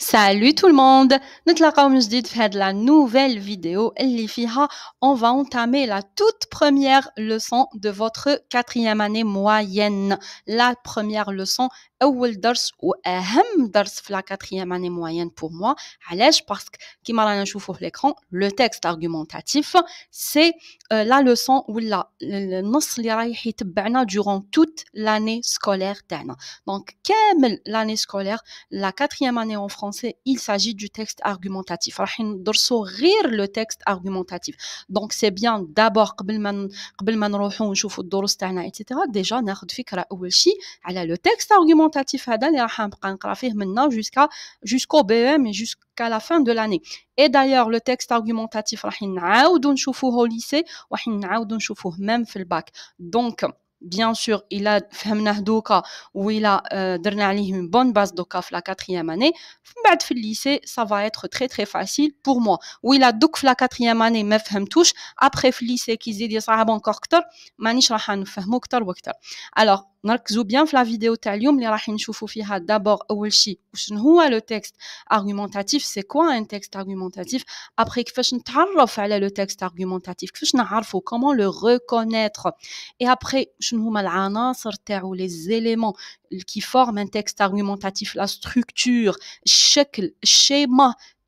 Salut tout le monde! notre من جديد في de la nouvelle vidéo اللي on va entamer la toute première leçon de votre quatrième année moyenne. La première leçon أول درس ou la quatrième année moyenne pour moi. علاش؟ parce que 'a رانا voir l'écran le texte argumentatif c'est euh, la leçon où le اللي رايح يتبعنا durant toute l'année scolaire d'Anna. Donc كامل l'année scolaire la quatrième année en France il s'agit du texte argumentatif. le texte argumentatif. Donc c'est bien d'abord, etc. Déjà, le texte argumentatif maintenant jusqu'à jusqu'au B.M. E et jusqu'à la fin de l'année. Et d'ailleurs, le texte argumentatif, on au lycée, on même le bac. Donc, بيان سور الا فهمناه دوكا والا درنا عليه اون بون باز دوكا في لا كاتريام اني من بعد في الليسي سا فا اتر تري تري فاسيل بور موا والا دوك في لا كاتريام اني ما فهمتوش ابخي في الليسي كيزيد يزيد يصعب انكور كتر مانيش راح نفهمو كتر وكتر الوغ bien la vidéo voir d'abord le texte argumentatif, c'est quoi un texte argumentatif, après le texte argumentatif, comment le reconnaître. Et après, quels sont les éléments qui forment un texte argumentatif, la structure, chaque le schéma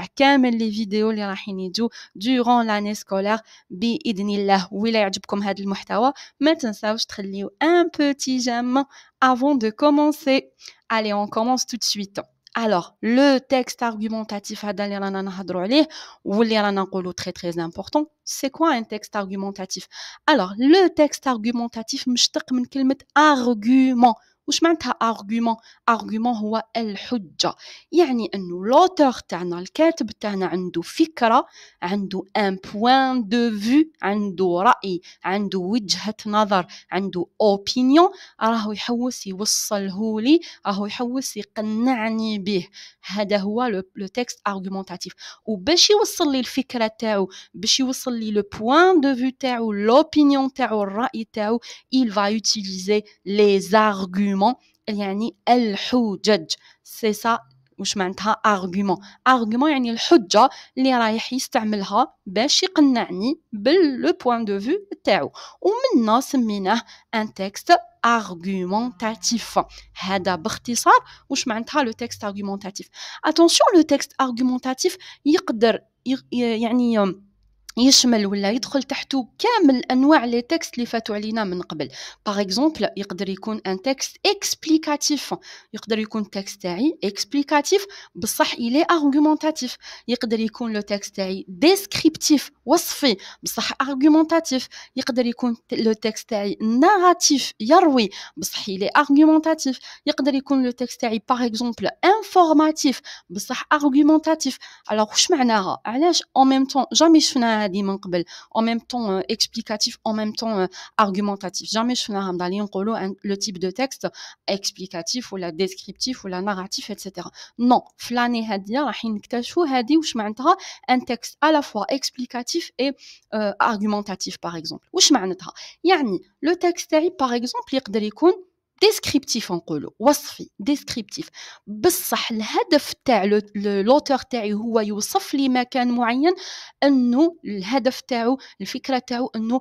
تاع كامل لي فيديو اللي رايحين يجوا دورون لاني سكولار باذن الله ولا يعجبكم هذا المحتوى ما تنساوش تخليو ان بوتي جيم avant de commencer allez on commence tout de suite alors, le texte argumentatif très très important. C'est quoi un texte argumentatif Alors, le texte argumentatif je argument. واش معناتها ارغومون ارغومون هو الحجه يعني انه لوتور تاعنا الكاتب تاعنا عنده فكره عنده ان بوين دو فيو عنده راي عنده وجهه نظر عنده اوبينيون راهو يحوس يوصله لي راهو يحوس يقنعني به هذا هو لو تيكست ارغومونتاتيف وباش يوصل لي الفكره تاعو باش يوصل لي لو بوين دو فيو تاعو لوبينيون تاعو الراي تاعو il va utiliser les arguments argument يعني الحجج سي سا واش معناتها argument argument يعني الحجه اللي رايح يستعملها باش يقنعني باللو بوين دو فيو تاعو ومنا سميناه ان تيكست argumentatif هذا باختصار واش معناتها لو تيكست argumentatif attention لو تيكست argumentatif يقدر يعني يشمل ولا يدخل تحته كامل انواع لي تكست اللي فاتوا علينا من قبل باغ اكزومبل يقدر يكون ان تكست اكسبليكاتيف يقدر يكون تكست تاعي اكسبليكاتيف بصح الي ارغومونتاتيف يقدر يكون لو تكست تاعي ديسكريبتيف وصفي بصح ارغومونتاتيف يقدر يكون لو تكست تاعي ناراتيف يروي بصح الي ارغومونتاتيف يقدر يكون لو تكست تاعي باغ اكزومبل انفورماتيف بصح ارغومونتاتيف الوغ واش معناها علاش اون ميم طون جامي شفنا en même temps euh, explicatif en même temps euh, argumentatif jamais شفنا راهم le type de texte explicatif ou la descriptif ou la narratif etc non هذه راح معناتها un texte à la fois explicatif et euh, argumentatif par exemple واش معناتها يعني le texte par exemple يقدر يكون ديسكريبتيف نقولوا وصفي ديسكريبتيف بصح الهدف تاع لوتور تاعي هو يوصف لي مكان معين انه الهدف تاعو الفكره تاعو انه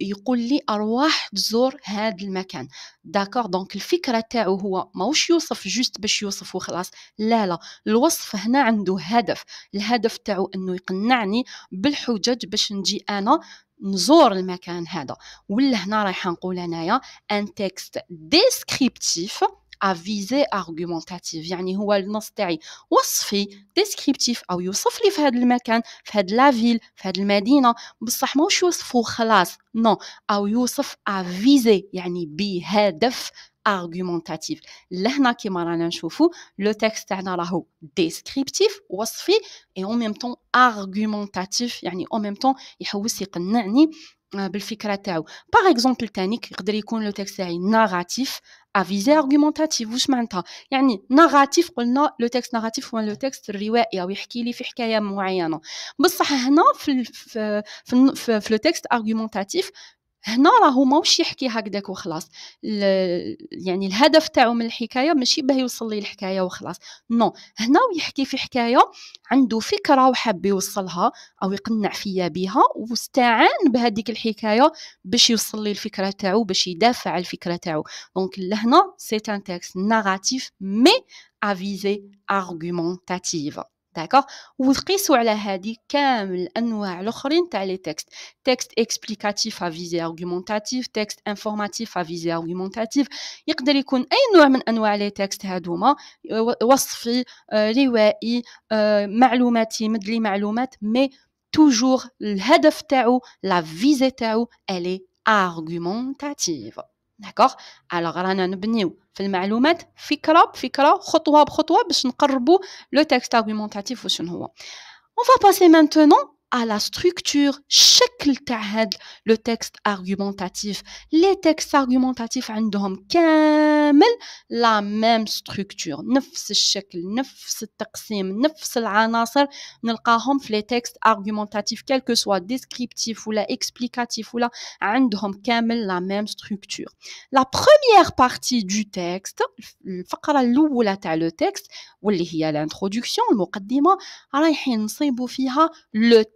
يقول لي ارواح تزور هذا المكان داكور دونك الفكره تاعو هو ماهوش يوصف جوست باش يوصف وخلاص لا لا الوصف هنا عنده هدف الهدف تاعو انه يقنعني بالحجج باش نجي انا نزور المكان هذا ولا هنا رايحه نقول انايا ان تكست ديسكريبتيف افيزي ارغومونتاتيف يعني هو النص تاعي وصفي ديسكريبتيف او يوصف لي في هذا المكان في هذا فيل في هذه المدينه بصح ماهوش يوصف وخلاص نو او يوصف افيزي يعني بهدف argumentative لهنا كيما رانا نشوفو لو تيكست تاعنا راهو ديسكريبتيف وصفي اي او ميم طون argumentatif يعني او ميم طون يحوس يقنعني آه، بالفكره تاعو باغ اكزومبل تانيك يقدر يكون لو تيكست تاعي ناراتيف افيزي ارغومونتاتيف واش معناتها يعني ناراتيف قلنا لو تيكست ناراتيف هو لو تيكست الروائي او يحكي لي في حكايه معينه بصح هنا في في في, في لو تيكست ارغومونتاتيف هنا راهو ماهوش يحكي هكذاك وخلاص يعني الهدف تاعو من الحكايه ماشي باه يوصل لي الحكايه وخلاص نو هنا ويحكي في حكايه عنده فكره وحاب يوصلها او يقنع فيا بها واستعان بهذيك الحكايه باش يوصل لي الفكره تاعو باش يدافع على الفكره تاعو دونك لهنا سي ان تيكست ناراتيف مي افيزي ارغومونتاتيف هكا وتقيسوا على هذه كامل الانواع الاخرين تاع لي تيكست تيكست اكسبليكاتيف ا فيزي ارغومونتاتيف تيكست انفورماتيف ا فيزي ارغومونتاتيف يقدر يكون اي نوع من انواع لي تيكست هادوما وصفي آه، روائي آه، معلوماتي مدلي معلومات مي توجور الهدف تاعو لا فيزي تاعو الي ارغومونتاتيف داكوغ الوغ رانا نبنيو في المعلومات فكره بفكره خطوه بخطوه باش نقربوا لو تيكست ارغومونتاتيف وشنو هو اون فا باسي مانتونون à la structure, le texte argumentatif. Les textes argumentatifs ont la même structure. نفس les textes argumentatifs, quel que soit descriptif ou la explicatif ou la, la même structure. La première partie du texte, le texte, l'introduction, le le texte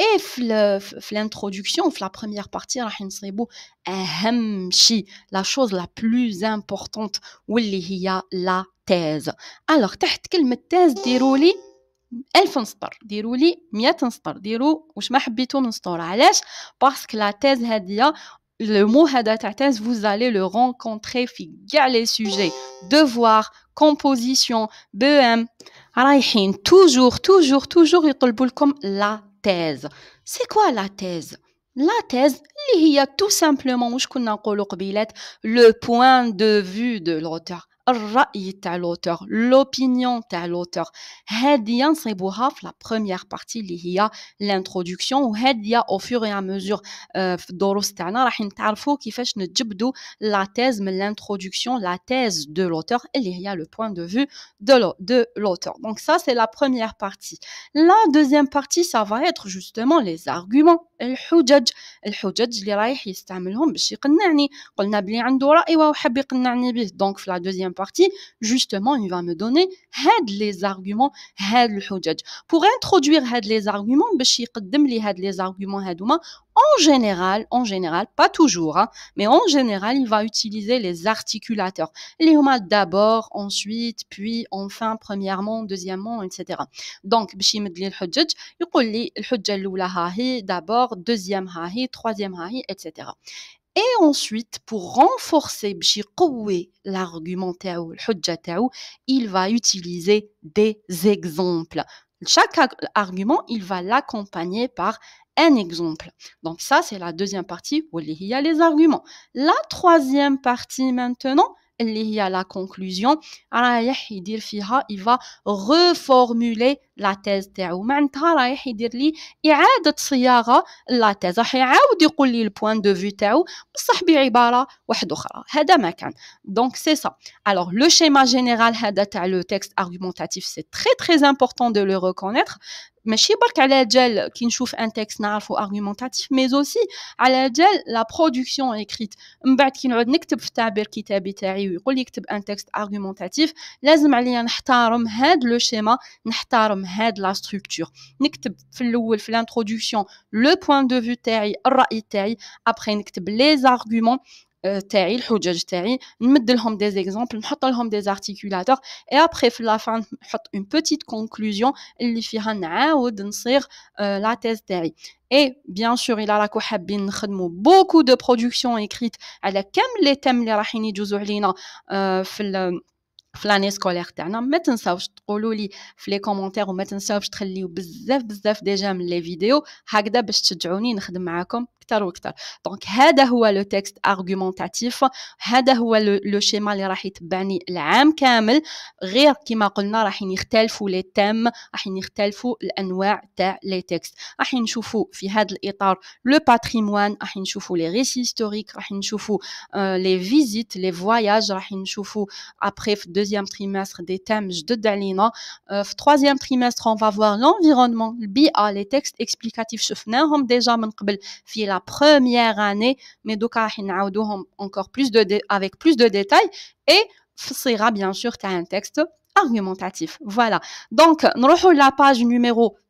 Et l'introduction, la première partie, la chose la plus importante, la thèse. Alors, تحت thèse, alors 1000 نسطر ديروا لي 100 نسطر ديروا واش ما حبيتو من سطور علاش باسكو le mot هذا تاع thèse vous allez le rencontrer في كاع les sujets devoir composition BM رايحين toujours toujours toujours يطلبوا لكم la thèse c'est quoi la thèse la thèse il y a tout simplement le point de vue de l'auteur à l'auteur l'opinion à l'auteur la première partie li a l'introduction ou au fur et à mesure' euh, qui la thèse l'introduction la thèse de l'auteur et il a le point de vue de l'auteur donc ça c'est la première partie la deuxième partie ça va être justement les arguments donc la deuxième partie, justement, il va me donner les arguments, had le hujaj. Pour introduire les arguments, had les arguments hadouma, en général, en général, pas toujours, hein, mais en général, il va utiliser les articulateurs. Les d'abord, ensuite, puis, enfin, premièrement, deuxièmement, etc. Donc, il al-hujjaj, il al d'abord, deuxième hahi, troisième hahi, etc. Et ensuite, pour renforcer, l'argument, il va utiliser des exemples. Chaque argument, il va l'accompagner par un exemple. Donc ça, c'est la deuxième partie où il y a les arguments. La troisième partie maintenant, il y a la conclusion. Il va reformuler لاتيز تاعو معناتها رايح يدير لي اعاده صياغه لاتيز راح يعاود يقول لي البوان دو فيو تاعو بصح بعباره واحده اخرى هذا ما كان دونك سي سا الوغ لو شيما جينيرال هذا تاع لو تيكست ارغومونتاتيف سي تري تري امبورطون دو لو ريكونيتر ماشي برك على جال كي نشوف ان تيكست نعرفو ارغومونتاتيف مي زوسي على جال لا برودكسيون اكريت من بعد كي نعود نكتب في التعبير الكتابي تاعي ويقول لي اكتب ان تيكست ارغومونتاتيف لازم عليا نحترم هاد لو شيما نحترم Head la structure. Nous l'introduction, le point de vue après les arguments euh, le nous des exemples, nous des articulateurs et après la fin une petite conclusion. nous euh, la thèse terry Et bien sûr, il a beaucoup de beaucoup de productions écrites. Elle a les thèmes فلاني سكوليغ سكولير تاعنا ما تنساوش تقولوا لي في لي كومونتير وما تنساوش تخليو بزاف بزاف ديجا من لي فيديو هكذا باش تشجعوني نخدم معاكم اكثر واكثر دونك هذا هو لو تكست ارغومونتاتيف هذا هو لو شيما اللي راح يتبعني العام كامل غير كما قلنا راح يختلفوا لي تيم راح يختلفوا الانواع تاع لي تكست راح نشوفوا في هذا الاطار لو باتريموان راح نشوفوا لي ريسي هيستوريك راح نشوفوا لي فيزيت لي فواياج راح نشوفوا ابري في دوزيام تريمستر دي تيم جدد علينا آه، في troisième trimestre on va voir l'environnement البيئه لي تكست اكسبليكاتيف شفناهم ديجا من قبل في la première année, mais donc ah, encore plus de avec plus de détails et sera bien sûr un texte argumentatif. Voilà. Donc, nous la page numéro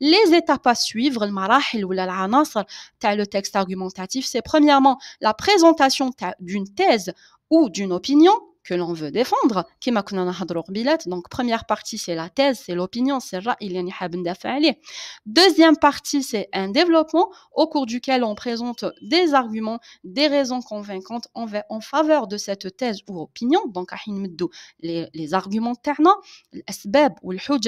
Les étapes à suivre, le texte argumentatif, c'est premièrement la présentation d'une thèse ou d'une opinion que l'on veut défendre. Donc, première partie, c'est la thèse, c'est l'opinion, c'est Deuxième partie, c'est un développement au cours duquel on présente des arguments, des raisons convaincantes en, en faveur de cette thèse ou opinion. Donc, les, les arguments ternants raisons ou euh, bah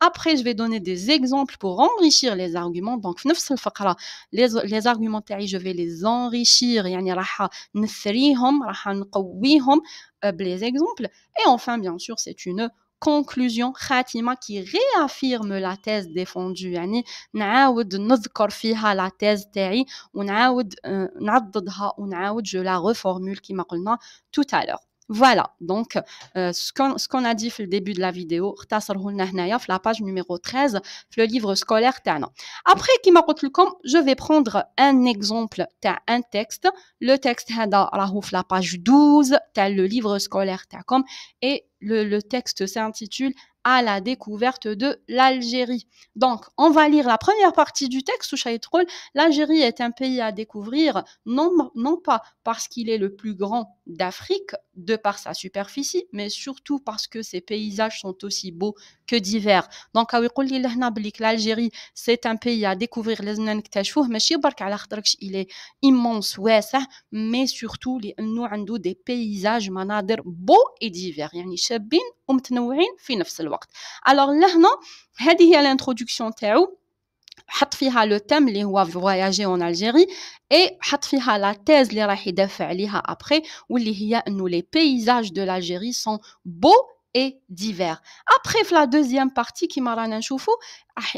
après, je vais donner des exemples pour enrichir les arguments. Donc, les, les arguments je vais les enrichir dire يعني راح نثريهم راح نقويهم بليزيكزومبل et enfin bien sûr c'est une conclusion khatima qui réaffirme la thèse défendue يعني نعاود نذكر فيها la thèse تاعي ونعاود ou ونعاود euh, je la reformule qui m'a قلنا tout à l'heure voilà, donc euh, ce qu'on a dit au début de la vidéo, la page numéro 13, le livre scolaire. Après, je vais prendre un exemple, un texte. Le texte est la page 12, le livre scolaire. Et le, texte s'intitule à la découverte de l'Algérie. Donc, on va lire la première partie du texte l'Algérie est un pays à découvrir, non, non pas parce qu'il est le plus grand d'Afrique, de par sa superficie, mais surtout parce que ses paysages sont aussi beaux que divers. Donc, l'Algérie, c'est un pays à découvrir, il est immense, mais surtout, nous avons des paysages beaux et divers. Alors, là, c'est l'introduction le thème qui en algérie et la thèse après où les paysages de l'Algérie sont beaux et divers après la deuxième partie qui un nchoufou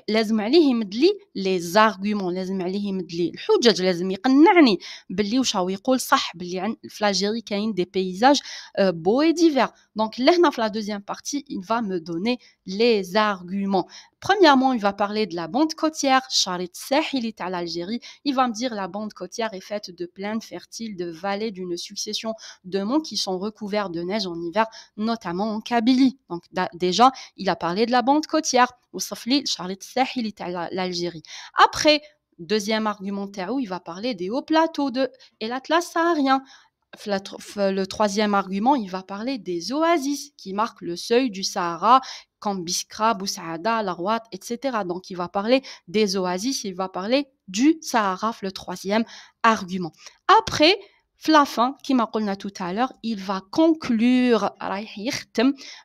لازم عليه يمد لي لي زارغومون لازم عليه يمد لي الحجج لازم يقنعني باللي واش يقول صح باللي عند فلاجيري كاين دي بيزاج بو اي ديفير دونك لهنا في لا دوزيام بارتي il va me donner les arguments Premièrement, il va parler de la bande côtière, il Sahili à l'Algérie. Il va me dire la bande côtière est faite de plaines fertiles, de vallées, d'une succession de monts qui sont recouverts de neige en hiver, notamment en Kabylie. Donc déjà, il a parlé de la bande côtière. Ou de Sahil تاع l'Algérie après deuxième argument où il va parler des hauts plateaux de et l'Atlas saharien le troisième argument, il va parler des oasis qui marquent le seuil du Sahara, comme Biskra, Boussaada, Larouat, etc. Donc, il va parler des oasis, il va parler du Sahara, le troisième argument. Après, la qui m'a dit tout à l'heure, il va conclure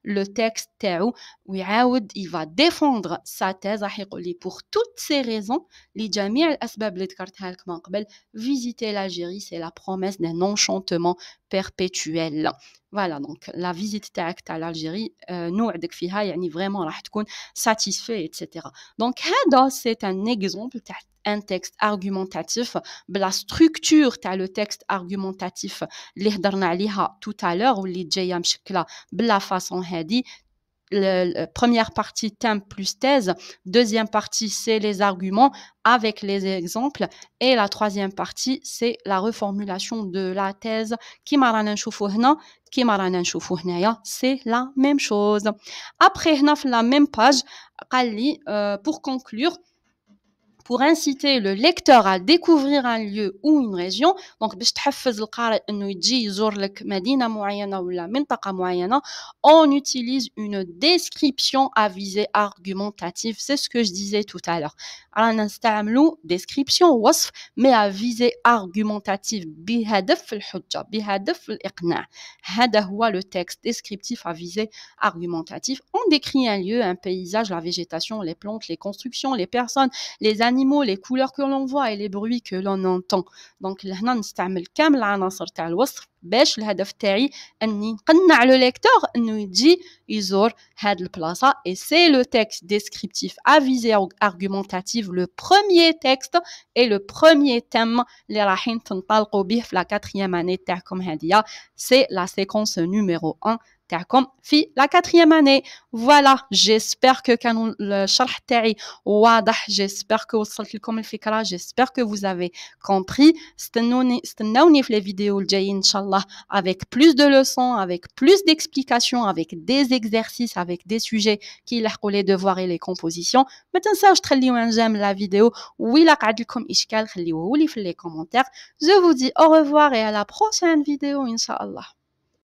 le texte il va défendre sa thèse pour toutes ces raisons, visiter l'Algérie, c'est la promesse d'un enchantement perpétuelle. Voilà, donc la visite à à l'Algérie euh, nous nous vraiment راح satisfait etc. Donc c'est un exemple un texte argumentatif bah, la structure تاع le texte argumentatif tout à l'heure ou جايه مشكله بلا façon dit première partie thème plus thèse, deuxième partie c'est les arguments avec les exemples et la troisième partie c'est la reformulation de la thèse qui qui c'est la même chose. Après la même page, euh, pour conclure pour inciter le lecteur à découvrir un lieu ou une région donc باش تحفز القارئ انه يجي يزور لك مدينه معينه ولا منطقه معينه on utilise une description à visée argumentative c'est ce que je disais tout à l'heure رانا une description وصف mais à visée argumentative بهدف الحجه بهدف الاقناع هذا هو le texte descriptif à visée argumentative on décrit un lieu un paysage la végétation les plantes les constructions les personnes les animaux les couleurs que l'on voit et les bruits que l'on entend. Donc هنا نستعمل كامل العناصر تاع الوصف باش الهدف تاعي اني le lecteur ليكتور انه يجي يزور هاد البلاصه et c'est le texte descriptif avisé argumentatif le premier texte et le premier thème اللي رايحين تنطلقوا به في la quatrième année تاعكم هاديه c'est la séquence numéro 1 la quatrième année, voilà. J'espère que canon le charhtay J'espère que vous J'espère que vous avez compris. C'est un nouveau les vidéos, j'ai inshaAllah, avec plus de leçons, avec plus d'explications, avec des exercices, avec des sujets qui leur les devoirs et les compositions. Mettez ça, je très un j'aime la vidéo. Oui la kaddikom iskall liou li flé les commentaires. Je vous dis au revoir et à la prochaine vidéo inshaAllah.